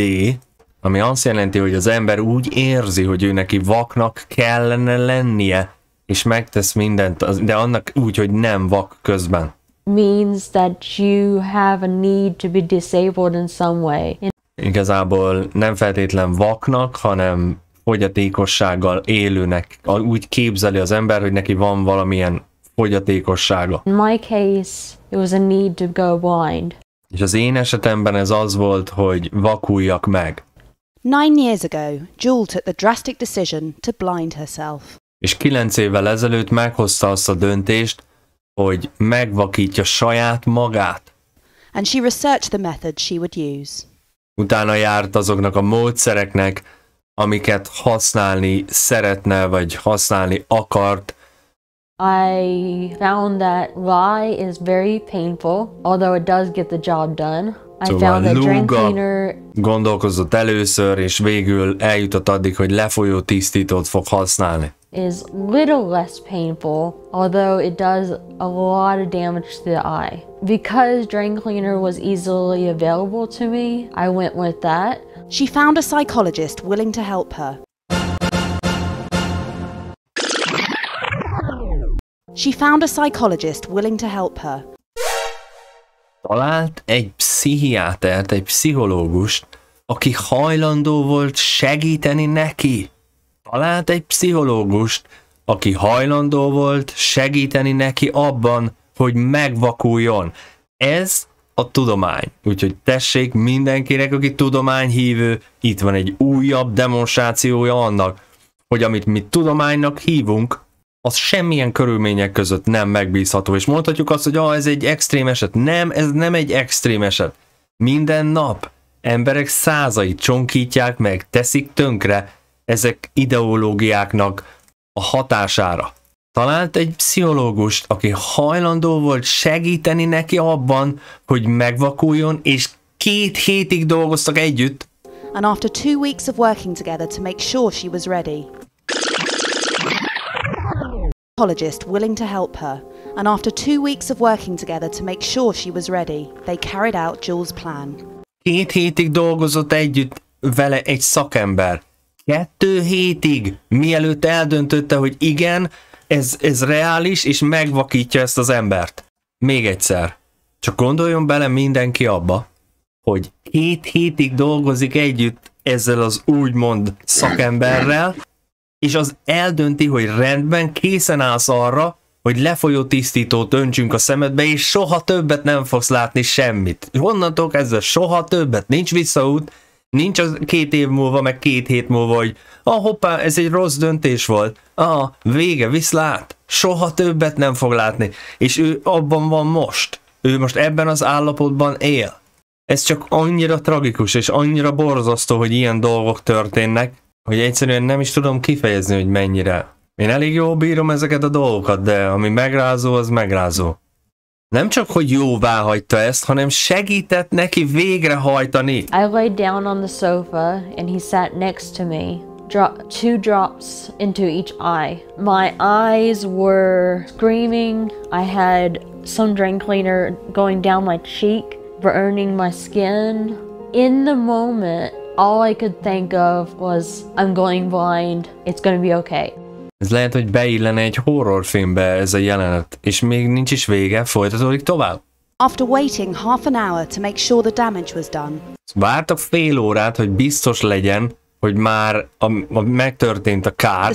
ami azt jelenti, hogy az ember úgy érzi, hogy ő neki vaknak kellene lennie, és megtesz mindent, de annak úgy, hogy nem vak közben. Means that you have a need to be disabled in some way. Igazából nem feltétlen vaknak, hanem fogyatékossággal élőnek. Úgy képzeli az ember, hogy neki van valamilyen fogyatékossága. In my case, There was a need to go blind. És az én esetemben ez az volt, hogy vakuljak meg. Nine years ago, Jewel took the drastic decision to blind herself. És kilenc évvel ezelőtt meghozta azt a döntést, hogy megvakítja saját magát. And she researched the method she would use. Utána járt azoknak a módszereknek, amiket használni szeretne, vagy használni akart I found that lie is very painful, although it does get the job done. I szóval found that drain cleaner... gondolkozott először, és végül eljutott addig, hogy lefolyó tisztítót fog használni. Is little less painful, although it does a lot of damage to the eye. Because drain cleaner was easily available to me, I went with that. She found a psychologist willing to help her. She found a psychologist willing to help her. Talált egy pszichiátert, egy pszichológust, aki hajlandó volt segíteni neki. Talált egy pszichológust, aki hajlandó volt segíteni neki abban, hogy megvakuljon. Ez a tudomány. Úgyhogy tessék mindenkinek, aki tudományhívő, itt van egy újabb demonstrációja annak, hogy amit mi tudománynak hívunk, az semmilyen körülmények között nem megbízható, és mondhatjuk azt, hogy ah, ez egy extrém eset. Nem, ez nem egy extrém eset. Minden nap emberek százai csonkítják meg, teszik tönkre ezek ideológiáknak a hatására. Talált egy pszichológust, aki hajlandó volt segíteni neki abban, hogy megvakuljon, és két hétig dolgoztak együtt. And after two weeks of working together to make sure she was ready, psychologist willing to help her, and after two weeks of working together to make sure she was ready, they carried out Jules' plan. Két hétig dolgozott együtt vele egy szakember. Kettő hétig, mielőtt eldöntötte, hogy igen, ez, ez reális, és megvakítja ezt az embert. Még egyszer, csak gondoljon bele mindenki abba, hogy két hétig dolgozik együtt ezzel az úgymond szakemberrel, és az eldönti, hogy rendben készen állsz arra, hogy lefolyó tisztítót öntsünk a szemedbe, és soha többet nem fogsz látni semmit. Honnantól kezdve soha többet, nincs visszaút, nincs az két év múlva, meg két hét múlva, hogy ah, hoppá, ez egy rossz döntés volt, ah, vége, viszlát, soha többet nem fog látni, és ő abban van most, ő most ebben az állapotban él. Ez csak annyira tragikus és annyira borzasztó, hogy ilyen dolgok történnek, hogy egyszerűen nem is tudom kifejezni, hogy mennyire. Én elég jól bírom ezeket a dolgokat, de ami megrázó, az megrázó. Nem csak, hogy jóvá hagyta ezt, hanem segített neki végrehajtani. I laid down on the sofa and he sat next to me. Drop two drops into each eye. My eyes were screaming. I had some drain cleaner going down my cheek, burning my skin. In the moment, All I could think of was, I'm going blind, it's gonna be okay. Ez lehet, hogy beillene egy horrorfilmbe ez a jelenet, és még nincs is vége, folytatódik tovább. After waiting half an hour to make sure the damage was done. Vártak fél órát, hogy biztos legyen, hogy már a, a megtörtént a kár.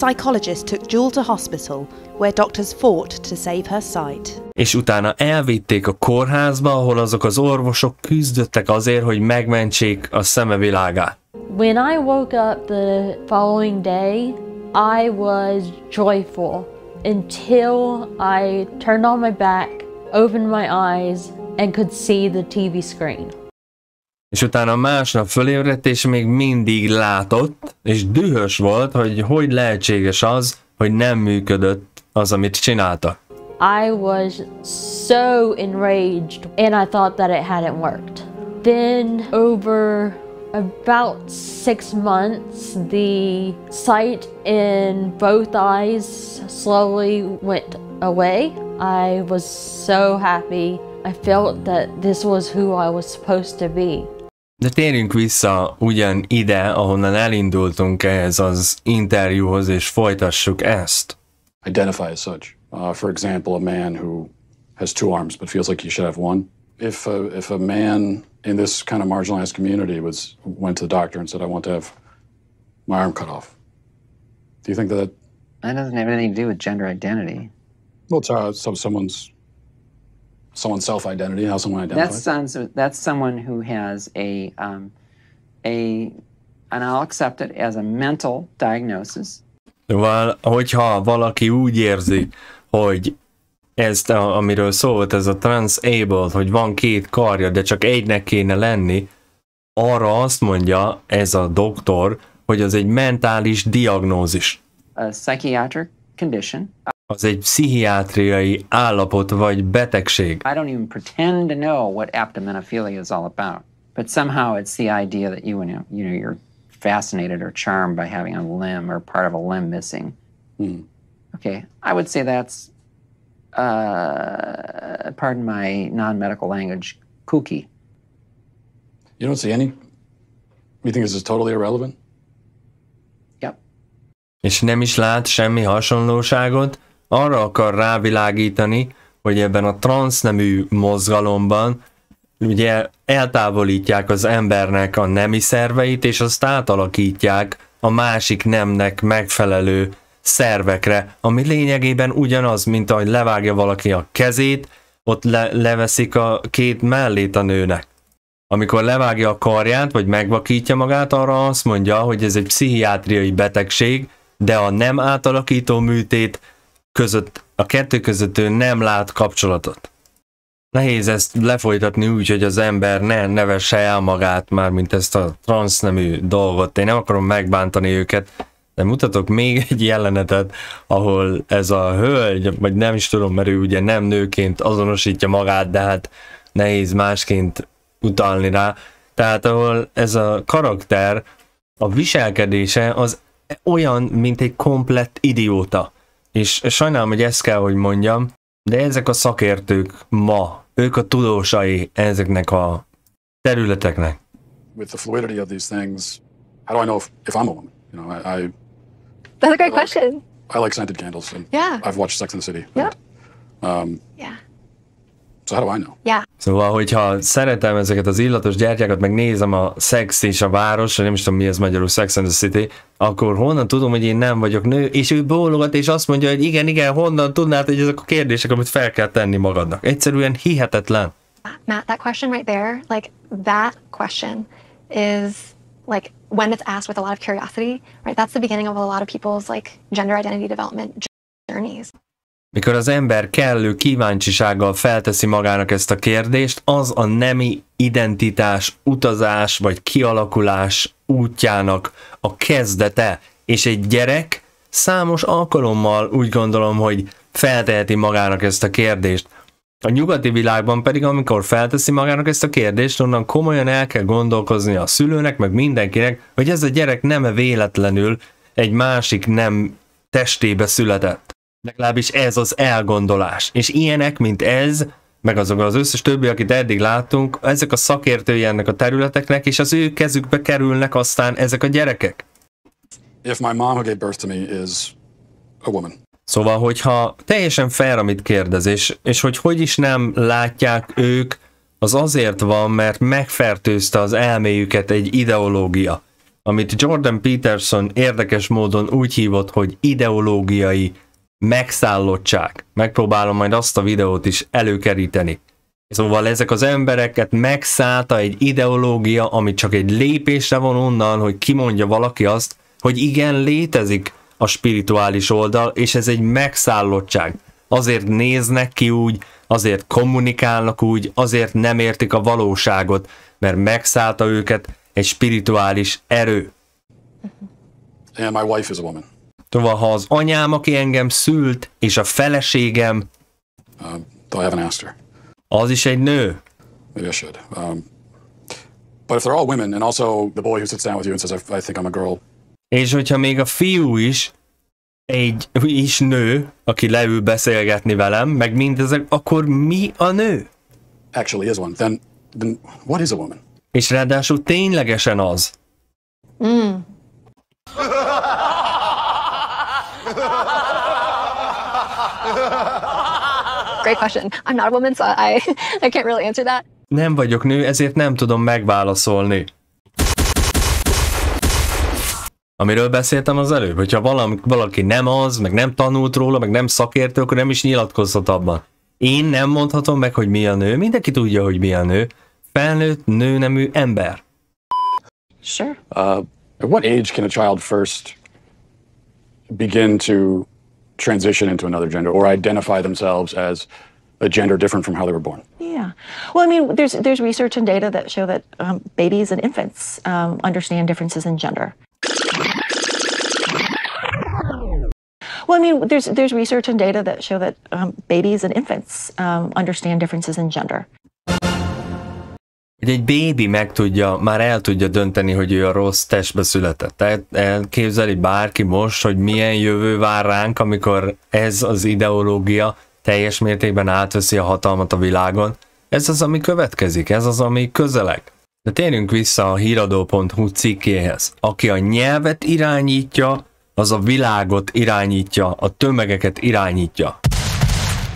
Psychologist took Jewel to hospital, where doctors fought to save her sight. És utána elvitték a kórházba, ahol azok az orvosok küzdöttek azért, hogy megmentsék a szeme világát. When I woke up the following day, I was joyful until I turned on my back, opened my eyes, and could see the TV screen és utána másnap fölébredt, és még mindig látott, és dühös volt, hogy hogy lehetséges az, hogy nem működött az, amit csinálta. I was so enraged, and I thought that it hadn't worked. Then over about six months, the sight in both eyes slowly went away. I was so happy. I felt that this was who I was supposed to be. De térjünk vissza ugyan ide, ahonnan elindultunk ehhez az interjúhoz, és folytassuk ezt. Identify as such. Uh, for example, a man who has two arms but feels like he should have one. If a, if a man in this kind of marginalized community was went to the doctor and said, I want to have my arm cut off, do you think that that, that doesn't have anything to do with gender identity? Well, it's uh, so someone's someone's self identity, how someone identifies. That's sounds, that's someone who has a um, a and I'll accept it as a mental diagnosis. Well, hogyha valaki úgy érzi, hogy ezt, amiről szó volt, ez a trans hogy van két karja, de csak egynek kéne lenni, arra azt mondja ez a doktor, hogy az egy mentális diagnózis. A psychiatric condition az egy pszichiátriai állapot vagy betegség. I don't even pretend to know what abdominophilia is all about, but somehow it's the idea that you, you know, you're fascinated or charmed by having a limb or part of a limb missing. Hmm. Okay, I would say that's, uh, pardon my non-medical language, kooky. You don't see any? You think this is totally irrelevant? Yep. És nem is lát semmi hasonlóságot arra akar rávilágítani, hogy ebben a transznemű mozgalomban ugye eltávolítják az embernek a nemi szerveit, és azt átalakítják a másik nemnek megfelelő szervekre, ami lényegében ugyanaz, mint ahogy levágja valaki a kezét, ott le- leveszik a két mellét a nőnek. Amikor levágja a karját, vagy megvakítja magát, arra azt mondja, hogy ez egy pszichiátriai betegség, de a nem átalakító műtét között, a kettő között ő nem lát kapcsolatot. Nehéz ezt lefolytatni úgy, hogy az ember ne nevesse el magát már, mint ezt a transznemű dolgot. Én nem akarom megbántani őket, de mutatok még egy jelenetet, ahol ez a hölgy, vagy nem is tudom, mert ő ugye nem nőként azonosítja magát, de hát nehéz másként utalni rá. Tehát ahol ez a karakter, a viselkedése az olyan, mint egy komplett idióta és sajnálom, hogy ezt kell, hogy mondjam, de ezek a szakértők ma, ők a tudósai ezeknek a területeknek. With the fluidity of these things, how do I know if, if I'm a woman? You know, I, I That's a great I question. like, I like scented candles. And yeah. I've watched Sex and the City. Yeah. um, yeah szarványa. Yeah. Szóval, hogyha szeretem ezeket az illatos gyertyákat, meg nézem a szex és a város, nem is tudom mi ez magyarul, Sex and the City, akkor honnan tudom, hogy én nem vagyok nő, és ő bólogat, és azt mondja, hogy igen, igen, honnan tudnád, hogy ezek a kérdések, amit fel kell tenni magadnak. Egyszerűen hihetetlen. Matt, that question right there, like that question is like when it's asked with a lot of curiosity, right? That's the beginning of a lot of people's like gender identity development journeys. Mikor az ember kellő kíváncsisággal felteszi magának ezt a kérdést, az a nemi identitás, utazás vagy kialakulás útjának a kezdete, és egy gyerek számos alkalommal úgy gondolom, hogy felteheti magának ezt a kérdést. A nyugati világban pedig, amikor felteszi magának ezt a kérdést, onnan komolyan el kell gondolkozni a szülőnek, meg mindenkinek, hogy ez a gyerek nem véletlenül egy másik nem testébe született. Legalábbis ez az elgondolás. És ilyenek, mint ez, meg azok az összes többi, akit eddig láttunk, ezek a szakértői ennek a területeknek, és az ő kezükbe kerülnek aztán ezek a gyerekek. If my mom who gave birth to me is a woman. Szóval, hogyha teljesen fair, amit kérdez, és, és hogy hogy is nem látják ők, az azért van, mert megfertőzte az elméjüket egy ideológia, amit Jordan Peterson érdekes módon úgy hívott, hogy ideológiai megszállottság. Megpróbálom majd azt a videót is előkeríteni. Szóval ezek az embereket megszállta egy ideológia, ami csak egy lépésre van onnan, hogy kimondja valaki azt, hogy igen, létezik a spirituális oldal, és ez egy megszállottság. Azért néznek ki úgy, azért kommunikálnak úgy, azért nem értik a valóságot, mert megszállta őket egy spirituális erő. And my wife is a woman. Szóval, ha az anyám, aki engem szült, és a feleségem... Um, uh, I haven't asked her. Az is egy nő. Maybe I should. Um, but if they're all women, and also the boy who sits down with you and says, I, I think I'm a girl. És hogyha még a fiú is, egy is nő, aki leül beszélgetni velem, meg mindezek, akkor mi a nő? Actually is one. Then, then what is a woman? És ráadásul ténylegesen az. Mm. great question. I'm not a woman, so I, I can't really answer that. Nem vagyok nő, ezért nem tudom megválaszolni. Amiről beszéltem az előbb, hogyha valami, valaki nem az, meg nem tanult róla, meg nem szakértő, akkor nem is nyilatkozhat abban. Én nem mondhatom meg, hogy mi a nő, mindenki tudja, hogy mi a nő. Felnőtt, nőnemű ember. Sure. Uh, at what age can a child first begin to transition into another gender or identify themselves as a gender different from how they were born. Yeah. Well, I mean, there's there's research and data that show that um, babies and infants um, understand differences in gender. Well, I mean, there's there's research and data that show that um, babies and infants um, understand differences in gender. hogy egy bébi meg tudja, már el tudja dönteni, hogy ő a rossz testbe született. Tehát elképzeli bárki most, hogy milyen jövő vár ránk, amikor ez az ideológia teljes mértékben átveszi a hatalmat a világon. Ez az, ami következik, ez az, ami közeleg. De térjünk vissza a híradó.hu cikkéhez. Aki a nyelvet irányítja, az a világot irányítja, a tömegeket irányítja.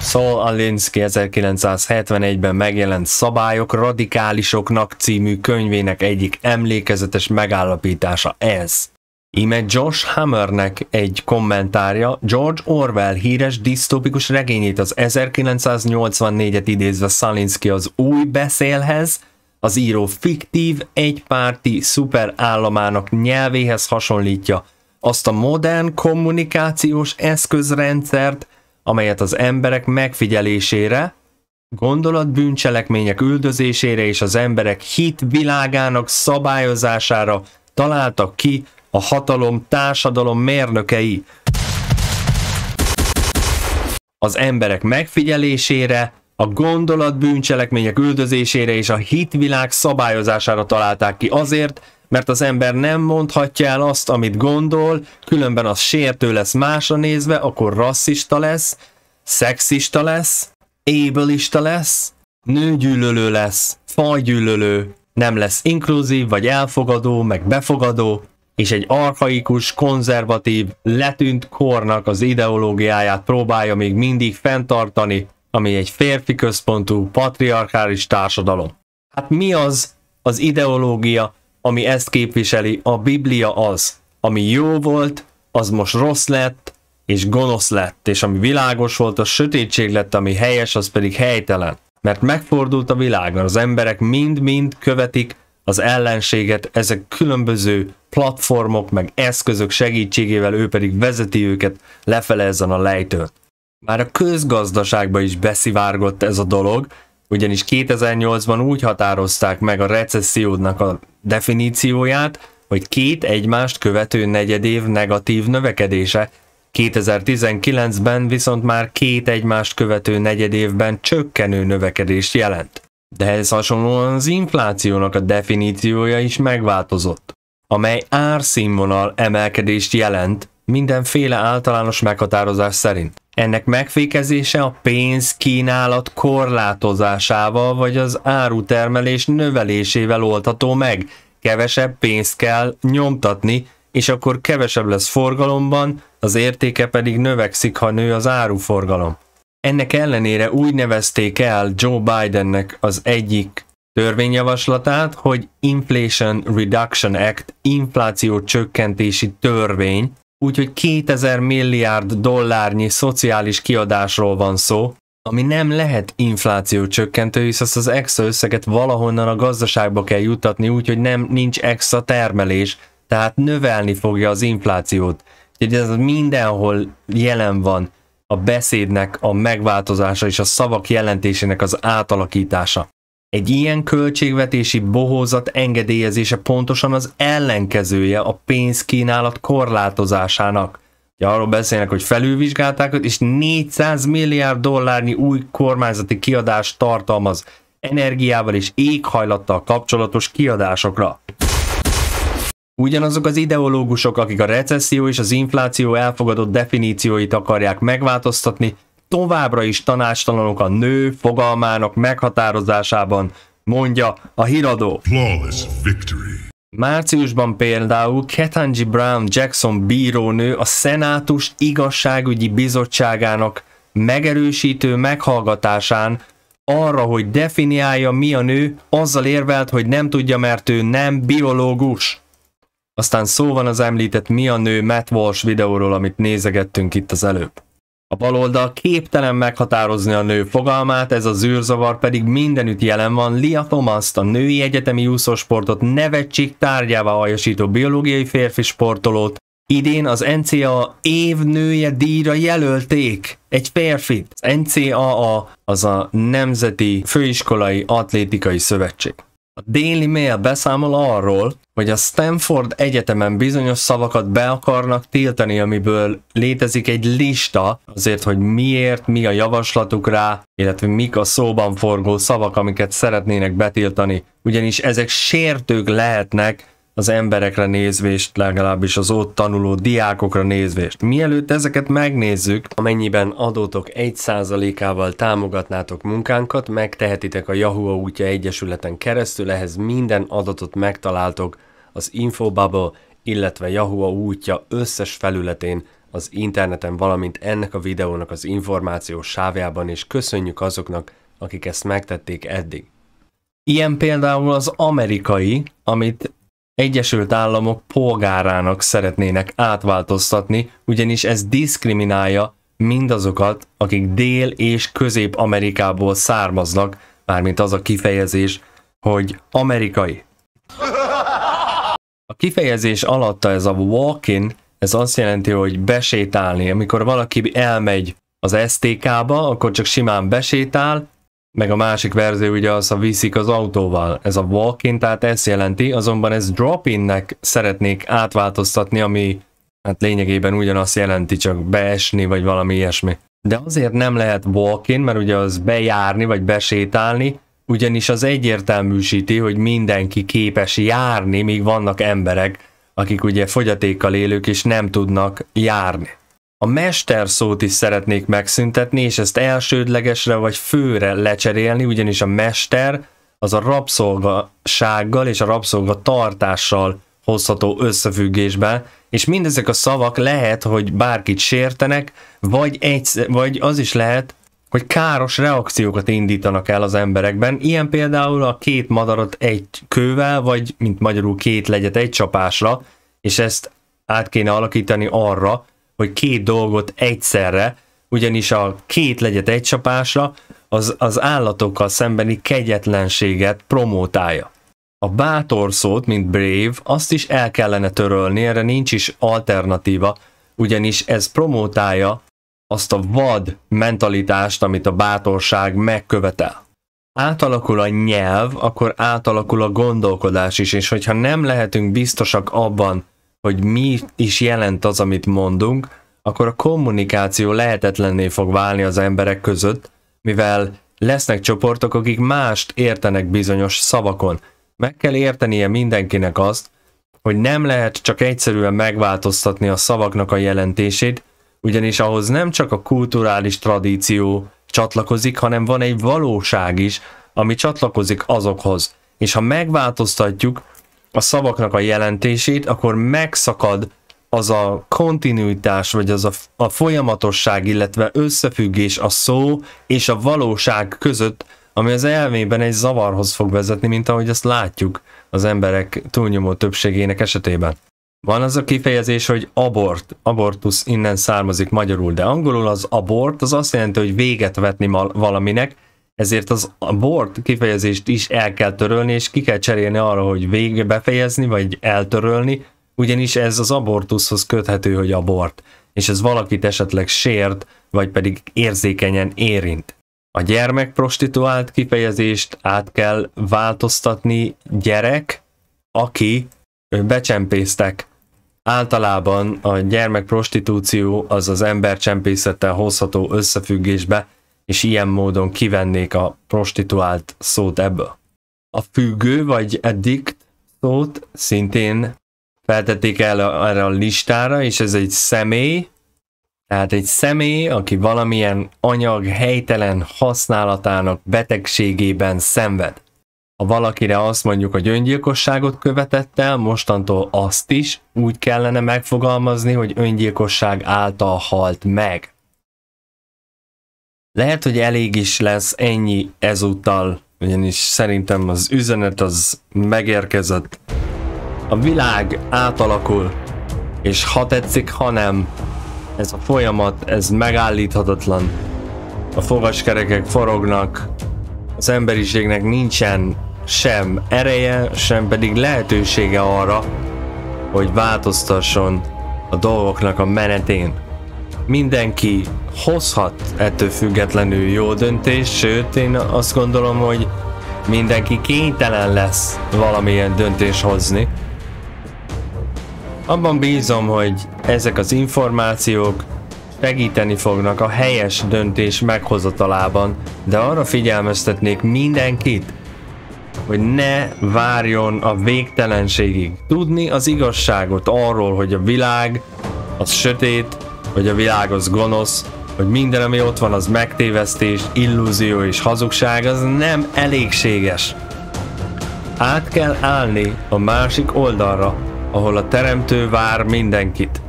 Saul Alinsky 1971-ben megjelent Szabályok radikálisoknak című könyvének egyik emlékezetes megállapítása ez. Íme Josh Hammernek egy kommentárja George Orwell híres disztópikus regényét az 1984-et idézve Szalinszki az új beszélhez, az író fiktív, egypárti szuperállamának nyelvéhez hasonlítja azt a modern kommunikációs eszközrendszert, amelyet az emberek megfigyelésére, gondolatbűncselekmények üldözésére és az emberek hit világának szabályozására találtak ki a hatalom társadalom mérnökei. Az emberek megfigyelésére, a gondolatbűncselekmények üldözésére és a hitvilág szabályozására találták ki azért, mert az ember nem mondhatja el azt, amit gondol, különben az sértő lesz másra nézve, akkor rasszista lesz, szexista lesz, ableista lesz, nőgyűlölő lesz, fajgyűlölő, nem lesz inkluzív, vagy elfogadó, meg befogadó, és egy arkaikus, konzervatív, letűnt kornak az ideológiáját próbálja még mindig fenntartani, ami egy férfi központú, patriarchális társadalom. Hát mi az az ideológia, ami ezt képviseli. A Biblia az, ami jó volt, az most rossz lett, és gonosz lett, és ami világos volt, az sötétség lett, ami helyes, az pedig helytelen. Mert megfordult a világ, mert az emberek mind-mind követik az ellenséget, ezek különböző platformok meg eszközök segítségével ő pedig vezeti őket lefele ezen a lejtőn. Már a közgazdaságba is beszivárgott ez a dolog, ugyanis 2008-ban úgy határozták meg a recessziódnak a definícióját, hogy két egymást követő negyedév negatív növekedése, 2019-ben viszont már két egymást követő negyedévben csökkenő növekedést jelent. De ez hasonlóan az inflációnak a definíciója is megváltozott, amely árszínvonal emelkedést jelent mindenféle általános meghatározás szerint. Ennek megfékezése a pénz kínálat korlátozásával vagy az árutermelés növelésével oldható meg. Kevesebb pénzt kell nyomtatni, és akkor kevesebb lesz forgalomban, az értéke pedig növekszik, ha nő az áruforgalom. Ennek ellenére úgy nevezték el Joe Bidennek az egyik törvényjavaslatát, hogy Inflation Reduction Act, infláció csökkentési törvény, úgyhogy 2000 milliárd dollárnyi szociális kiadásról van szó, ami nem lehet infláció csökkentő, hisz azt az extra összeget valahonnan a gazdaságba kell juttatni, úgyhogy nem nincs extra termelés, tehát növelni fogja az inflációt. Úgyhogy ez mindenhol jelen van a beszédnek a megváltozása és a szavak jelentésének az átalakítása. Egy ilyen költségvetési bohózat engedélyezése pontosan az ellenkezője a pénzkínálat korlátozásának. Ja, arról beszélnek, hogy felülvizsgálták, és 400 milliárd dollárnyi új kormányzati kiadást tartalmaz energiával és éghajlattal kapcsolatos kiadásokra. Ugyanazok az ideológusok, akik a recesszió és az infláció elfogadott definícióit akarják megváltoztatni, továbbra is tanástalanok a nő fogalmának meghatározásában, mondja a híradó. Flawless victory. Márciusban például Ketanji Brown Jackson bírónő a Szenátus Igazságügyi Bizottságának megerősítő meghallgatásán arra, hogy definiálja mi a nő, azzal érvelt, hogy nem tudja, mert ő nem biológus. Aztán szó van az említett mi a nő Matt Walsh videóról, amit nézegettünk itt az előbb. A baloldal képtelen meghatározni a nő fogalmát, ez a zűrzavar pedig mindenütt jelen van. Lia thomas a női egyetemi úszósportot nevetség tárgyává hajasító biológiai férfi sportolót, Idén az NCA évnője díjra jelölték egy férfit. Az NCAA az a Nemzeti Főiskolai Atlétikai Szövetség. A Daily Mail beszámol arról, hogy a Stanford Egyetemen bizonyos szavakat be akarnak tiltani, amiből létezik egy lista azért, hogy miért, mi a javaslatuk rá, illetve mik a szóban forgó szavak, amiket szeretnének betiltani. Ugyanis ezek sértők lehetnek az emberekre nézvést, legalábbis az ott tanuló diákokra nézvést. Mielőtt ezeket megnézzük, amennyiben adótok 1%-ával támogatnátok munkánkat, megtehetitek a Yahoo útja egyesületen keresztül, ehhez minden adatot megtaláltok az Infobubble, illetve Yahoo útja összes felületén az interneten, valamint ennek a videónak az információ sávjában, és köszönjük azoknak, akik ezt megtették eddig. Ilyen például az amerikai, amit Egyesült Államok polgárának szeretnének átváltoztatni, ugyanis ez diszkriminálja mindazokat, akik Dél- és Közép-Amerikából származnak, mármint az a kifejezés, hogy amerikai. A kifejezés alatta ez a walk-in, ez azt jelenti, hogy besétálni. Amikor valaki elmegy az STK-ba, akkor csak simán besétál, meg a másik verzió ugye az a viszik az autóval. Ez a walk tehát ezt jelenti, azonban ez drop-innek szeretnék átváltoztatni, ami hát lényegében ugyanazt jelenti, csak beesni, vagy valami ilyesmi. De azért nem lehet walk-in, mert ugye az bejárni, vagy besétálni, ugyanis az egyértelműsíti, hogy mindenki képes járni, míg vannak emberek, akik ugye fogyatékkal élők és nem tudnak járni. A mester szót is szeretnék megszüntetni, és ezt elsődlegesre vagy főre lecserélni, ugyanis a mester az a rabszolgasággal és a rabszolgatartással hozható összefüggésbe, és mindezek a szavak lehet, hogy bárkit sértenek, vagy, egy, vagy az is lehet, hogy káros reakciókat indítanak el az emberekben, ilyen például a két madarat egy kővel, vagy mint magyarul két legyet egy csapásra, és ezt át kéne alakítani arra, hogy két dolgot egyszerre, ugyanis a két legyet egy csapásra az, az állatokkal szembeni kegyetlenséget promótálja. A bátor szót, mint brave, azt is el kellene törölni, erre nincs is alternatíva, ugyanis ez promótálja azt a vad mentalitást, amit a bátorság megkövetel. Átalakul a nyelv, akkor átalakul a gondolkodás is, és hogyha nem lehetünk biztosak abban, hogy mi is jelent az, amit mondunk, akkor a kommunikáció lehetetlenné fog válni az emberek között, mivel lesznek csoportok, akik mást értenek bizonyos szavakon. Meg kell értenie mindenkinek azt, hogy nem lehet csak egyszerűen megváltoztatni a szavaknak a jelentését, ugyanis ahhoz nem csak a kulturális tradíció csatlakozik, hanem van egy valóság is, ami csatlakozik azokhoz. És ha megváltoztatjuk, a szavaknak a jelentését, akkor megszakad az a kontinuitás, vagy az a, a folyamatosság, illetve összefüggés a szó és a valóság között, ami az elmében egy zavarhoz fog vezetni, mint ahogy azt látjuk az emberek túlnyomó többségének esetében. Van az a kifejezés, hogy abort, abortus innen származik magyarul, de angolul az abort az azt jelenti, hogy véget vetni valaminek, ezért az abort kifejezést is el kell törölni, és ki kell cserélni arra, hogy végbe befejezni, vagy eltörölni, ugyanis ez az abortuszhoz köthető, hogy abort, és ez valakit esetleg sért, vagy pedig érzékenyen érint. A gyermek prostituált kifejezést át kell változtatni gyerek, aki becsempésztek. Általában a gyermek prostitúció az az ember csempészettel hozható összefüggésbe, és ilyen módon kivennék a prostituált szót ebből. A függő vagy addict szót szintén feltették el a, erre a listára, és ez egy személy, tehát egy személy, aki valamilyen anyag helytelen használatának betegségében szenved. Ha valakire azt mondjuk, hogy öngyilkosságot követett el, mostantól azt is úgy kellene megfogalmazni, hogy öngyilkosság által halt meg. Lehet, hogy elég is lesz ennyi ezúttal, ugyanis szerintem az üzenet az megérkezett. A világ átalakul, és ha tetszik, ha nem, ez a folyamat, ez megállíthatatlan. A fogaskerekek forognak, az emberiségnek nincsen sem ereje, sem pedig lehetősége arra, hogy változtasson a dolgoknak a menetén mindenki hozhat ettől függetlenül jó döntést, sőt én azt gondolom, hogy mindenki kénytelen lesz valamilyen döntés hozni. Abban bízom, hogy ezek az információk segíteni fognak a helyes döntés meghozatalában, de arra figyelmeztetnék mindenkit, hogy ne várjon a végtelenségig. Tudni az igazságot arról, hogy a világ az sötét, hogy a világ az gonosz, hogy minden, ami ott van, az megtévesztés, illúzió és hazugság, az nem elégséges. Át kell állni a másik oldalra, ahol a teremtő vár mindenkit.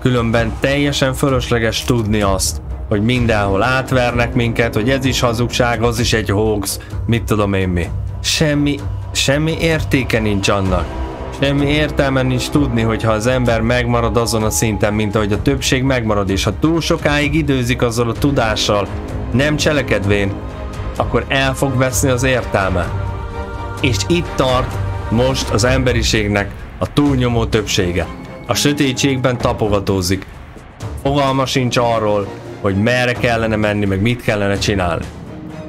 Különben teljesen fölösleges tudni azt, hogy mindenhol átvernek minket, hogy ez is hazugság, az is egy hoax, mit tudom én mi. Semmi, semmi értéke nincs annak. Semmi értelme nincs tudni, hogyha az ember megmarad azon a szinten, mint ahogy a többség megmarad, és ha túl sokáig időzik azzal a tudással, nem cselekedvén, akkor el fog veszni az értelme. És itt tart most az emberiségnek a túlnyomó többsége. A sötétségben tapogatózik. Fogalma sincs arról, hogy merre kellene menni, meg mit kellene csinálni.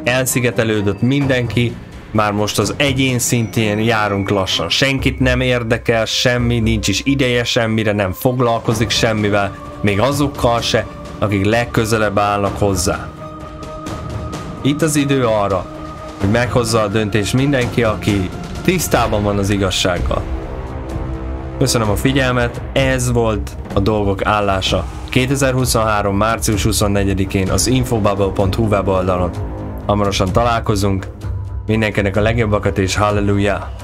Elszigetelődött mindenki, már most az egyén szintén járunk lassan. Senkit nem érdekel, semmi, nincs is ideje semmire, nem foglalkozik semmivel, még azokkal se, akik legközelebb állnak hozzá. Itt az idő arra, hogy meghozza a döntés mindenki, aki tisztában van az igazsággal. Köszönöm a figyelmet, ez volt a dolgok állása 2023. március 24-én az infobubble.hu weboldalon. Hamarosan találkozunk, Mindenkinek a legjobbakat és halleluja!